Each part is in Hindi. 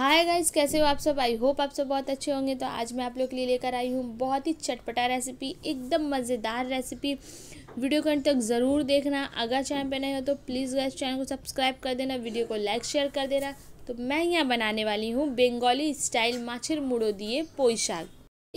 हाय गाइस कैसे हो आप सब आई होप आप सब बहुत अच्छे होंगे तो आज मैं आप लोग के लिए लेकर आई हूँ बहुत ही चटपटा रेसिपी एकदम मज़ेदार रेसिपी वीडियो को अंत तक ज़रूर देखना अगर चैनल पे नहीं हो तो प्लीज़ गाइस चैनल को सब्सक्राइब कर देना वीडियो को लाइक शेयर कर देना तो मैं यहाँ बनाने वाली हूँ बेंगाली स्टाइल माछिर मुड़ो दिए पोई शाक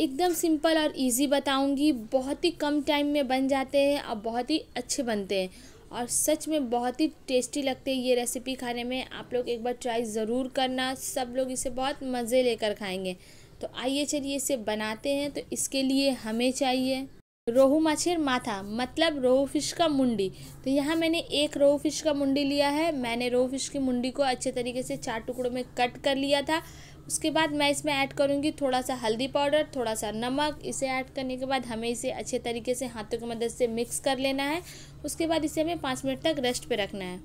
एकदम सिंपल और इजी बताऊंगी बहुत ही कम टाइम में बन जाते हैं और बहुत ही अच्छे बनते हैं और सच में बहुत ही टेस्टी लगते हैं ये रेसिपी खाने में आप लोग एक बार ट्राई ज़रूर करना सब लोग इसे बहुत मज़े लेकर खाएंगे तो आइए चलिए इसे बनाते हैं तो इसके लिए हमें चाहिए रोहू मछेर माथा मतलब रोहू फिश का मुंडी तो यहाँ मैंने एक रोहू फिश का मुंडी लिया है मैंने रोहू फिश की मुंडी को अच्छे तरीके से चार टुकड़ों में कट कर लिया था उसके बाद मैं इसमें ऐड करूँगी थोड़ा सा हल्दी पाउडर थोड़ा सा नमक इसे ऐड करने के बाद हमें इसे अच्छे तरीके से हाथों की मदद से मिक्स कर लेना है उसके बाद इसे हमें पाँच मिनट तक रेस्ट पर रखना है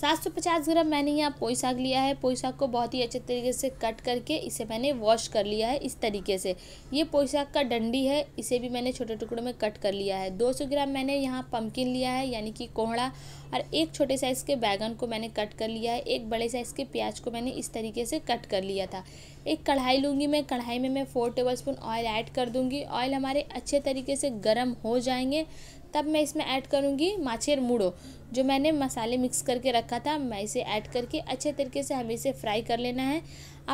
सात सौ पचास ग्राम मैंने यहाँ पोई साग लिया है पोई साग को बहुत ही अच्छे तरीके से कट करके इसे मैंने वॉश कर लिया है इस तरीके से ये पोई साग का डंडी है इसे भी मैंने छोटे टुकड़ों में कट कर लिया है दो सौ ग्राम मैंने यहाँ पम्पकिन लिया है यानी कि कोहड़ा और एक छोटे साइज़ के बैगन को मैंने कट कर लिया है एक बड़े साइज़ के प्याज को मैंने इस तरीके से कट कर लिया था एक कढ़ाई लूँगी मैं कढ़ाई में मैं four tablespoon oil add कर दूँगी ऑयल हमारे अच्छे तरीके से गर्म हो जाएंगे तब मैं इसमें ऐड करूँगी माछेर मूड़ो जो मैंने मसाले मिक्स करके रखा था मैं इसे ऐड करके अच्छे तरीके से हमें इसे फ्राई कर लेना है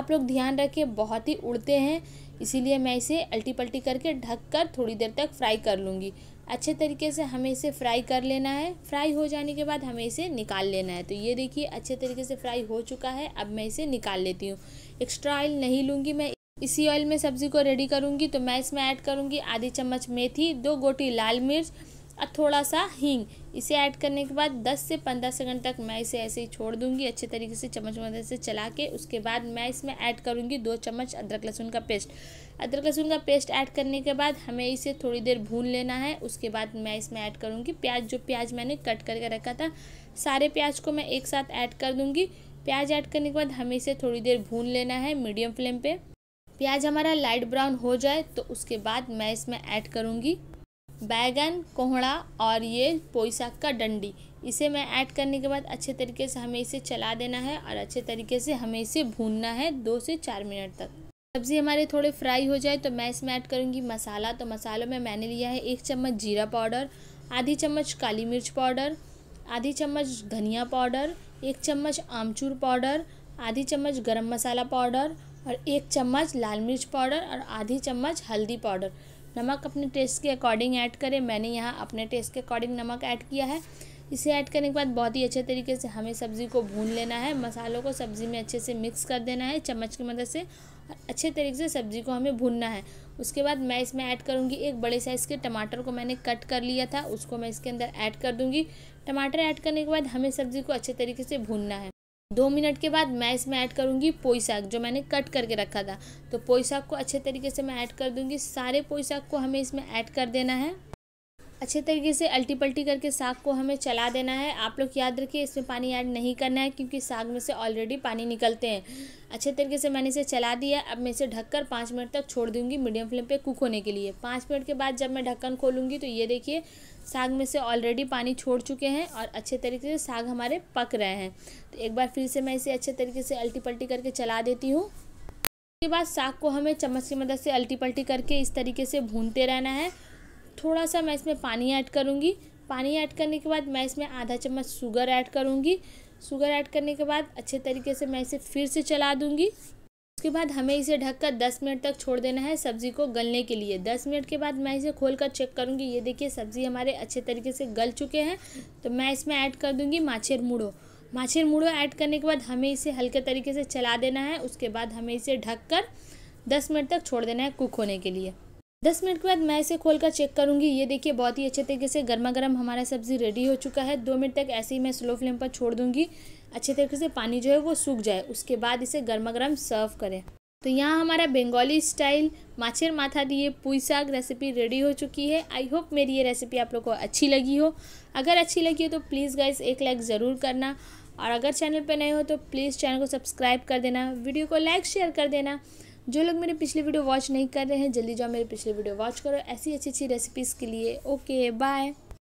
आप लोग ध्यान रखिए बहुत ही उड़ते हैं इसीलिए मैं इसे अल्टी पल्टी करके ढक कर थोड़ी देर तक फ्राई कर लूँगी अच्छे तरीके से हमें इसे फ्राई कर लेना है फ्राई हो जाने के बाद हमें इसे निकाल लेना है तो ये देखिए अच्छे तरीके से फ्राई हो चुका है अब मैं इसे निकाल लेती हूँ एक्स्ट्रा ऑयल नहीं लूँगी मैं इसी ऑयल में सब्ज़ी को रेडी करूँगी तो मैं इसमें ऐड करूँगी आधी चम्मच मेथी दो गोटी लाल मिर्च और थोड़ा सा हींग इसे ऐड करने के बाद 10 से 15 सेकंड तक मैं इसे ऐसे ही छोड़ दूंगी अच्छे तरीके से चम्मच मदद से चला के उसके बाद मैं इसमें ऐड करूंगी दो चम्मच अदरक लहसुन का पेस्ट अदरक लहसुन का पेस्ट ऐड करने के बाद हमें इसे थोड़ी देर भून लेना है उसके बाद मैं इसमें ऐड करूँगी प्याज जो प्याज मैंने कट करके रखा था सारे प्याज को मैं एक साथ ऐड कर दूँगी प्याज ऐड करने के बाद हमें इसे थोड़ी देर भून लेना है मीडियम फ्लेम पर प्याज हमारा लाइट ब्राउन हो जाए तो उसके बाद मैं इसमें ऐड करूँगी बैगन कोहड़ा और ये पोई साग का डंडी इसे मैं ऐड करने के बाद अच्छे तरीके से हमें इसे चला देना है और अच्छे तरीके से हमें इसे भूनना है दो से चार मिनट तक सब्ज़ी हमारे थोड़े फ्राई हो जाए तो मैं इसमें ऐड करूँगी मसाला तो मसालों में मैंने लिया है एक चम्मच जीरा पाउडर आधी चम्मच काली मिर्च पाउडर आधी चम्मच धनिया पाउडर एक चम्मच आमचूर पाउडर आधी चम्मच गरम मसाला पाउडर और एक चम्मच लाल मिर्च पाउडर और आधी चम्मच हल्दी पाउडर नमक अपने टेस्ट के अकॉर्डिंग ऐड करें मैंने यहाँ अपने टेस्ट के अकॉर्डिंग नमक ऐड किया है इसे ऐड करने के बाद बहुत ही अच्छे तरीके से हमें सब्ज़ी को भून लेना है मसालों को सब्ज़ी में अच्छे से मिक्स कर देना है चम्मच की मदद से अच्छे तरीके से सब्ज़ी को हमें भूनना है उसके बाद मैं इसमें ऐड करूँगी एक बड़े साइज़ के टमाटर को मैंने कट कर लिया था उसको मैं इसके अंदर ऐड कर दूँगी टमाटर ऐड करने के बाद हमें सब्ज़ी को अच्छे तरीके से भूनना है दो मिनट के बाद मैं इसमें ऐड करूँगी पोई साग जो मैंने कट करके रखा था तो पोई साग को अच्छे तरीके से मैं ऐड कर दूँगी सारे पोई साग को हमें इसमें ऐड कर देना है अच्छे तरीके से अल्टी पल्टी करके साग को हमें चला देना है आप लोग याद रखिए इसमें पानी ऐड नहीं करना है क्योंकि साग में से ऑलरेडी पानी निकलते हैं अच्छे तरीके से मैंने इसे चला दिया अब मैं इसे ढककर पाँच मिनट तक छोड़ दूँगी मीडियम फ्लेम पे कुक होने के लिए पाँच मिनट के बाद जब मैं ढक्कन खोलूँगी तो ये देखिए साग में से ऑलरेडी पानी छोड़ चुके हैं और अच्छे तरीके से साग हमारे पक रहे हैं तो एक बार फिर से मैं इसे अच्छे तरीके से अल्टी पल्टी करके चला देती हूँ उसके बाद साग को हमें चम्मच की मदद से अल्टी पल्टी करके इस तरीके से भूनते रहना है थोड़ा सा मैं इसमें पानी ऐड करूँगी पानी ऐड करने के बाद मैं इसमें आधा चम्मच शुगर ऐड करूँगी शुगर ऐड करने के बाद अच्छे तरीके से मैं इसे फिर से चला दूँगी उसके बाद हमें इसे ढककर 10 मिनट तक छोड़ देना है सब्ज़ी को गलने के लिए 10 मिनट के बाद मैं इसे खोलकर चेक करूँगी ये देखिए सब्ज़ी हमारे अच्छे तरीके से गल चुके हैं तो मैं इसमें ऐड कर दूँगी माछेर मूड़ो माछेर मूड़ो ऐड करने के बाद हमें इसे हल्के तरीके से चला देना है उसके बाद हमें इसे ढक कर मिनट तक छोड़ देना है कुक होने के लिए दस मिनट के बाद मैं इसे खोलकर चेक करूँगी ये देखिए बहुत ही अच्छे तरीके से गर्मा गर्म हमारा सब्ज़ी रेडी हो चुका है दो मिनट तक ऐसे ही मैं स्लो फ्लेम पर छोड़ दूँगी अच्छे तरीके से पानी जो है वो सूख जाए उसके बाद इसे गर्मा गर्म सर्व करें तो यहाँ हमारा बंगाली स्टाइल माछेर माथा दिए पुई साग रेसिपी रेडी हो चुकी है आई होप मेरी ये रेसिपी आप लोग को अच्छी लगी हो अगर अच्छी लगी हो तो प्लीज़ गाइज एक लाइक ज़रूर करना और अगर चैनल पर नए हो तो प्लीज़ चैनल को सब्सक्राइब कर देना वीडियो को लाइक शेयर कर देना जो लोग मेरे पिछले वीडियो वॉच नहीं कर रहे हैं जल्दी जाओ मेरे पिछले वीडियो वॉच करो ऐसी अच्छी अच्छी रेसिपीज़ के लिए ओके बाय